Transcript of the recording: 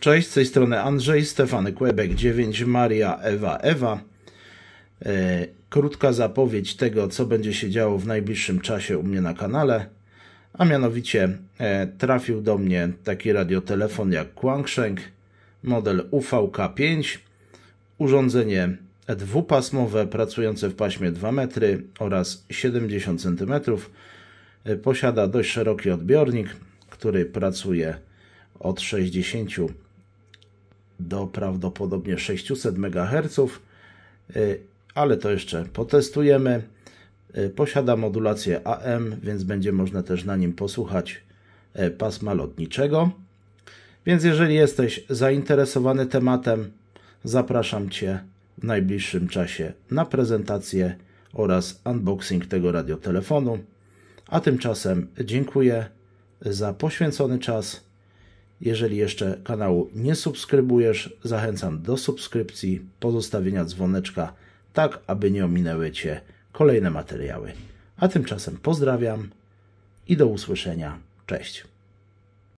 Cześć, z tej strony Andrzej, Stefany Kłebek 9, Maria, Ewa, Ewa. E, krótka zapowiedź tego, co będzie się działo w najbliższym czasie u mnie na kanale, a mianowicie e, trafił do mnie taki radiotelefon jak Quangsheng, model UVK5, urządzenie dwupasmowe pracujące w paśmie 2 metry oraz 70 cm. E, posiada dość szeroki odbiornik, który pracuje od 60 do prawdopodobnie 600 MHz, y, ale to jeszcze potestujemy. Y, posiada modulację AM, więc będzie można też na nim posłuchać y, pasma lotniczego. Więc jeżeli jesteś zainteresowany tematem, zapraszam Cię w najbliższym czasie na prezentację oraz unboxing tego radiotelefonu. A tymczasem dziękuję za poświęcony czas jeżeli jeszcze kanału nie subskrybujesz, zachęcam do subskrypcji, pozostawienia dzwoneczka, tak aby nie ominęły Cię kolejne materiały. A tymczasem pozdrawiam i do usłyszenia. Cześć.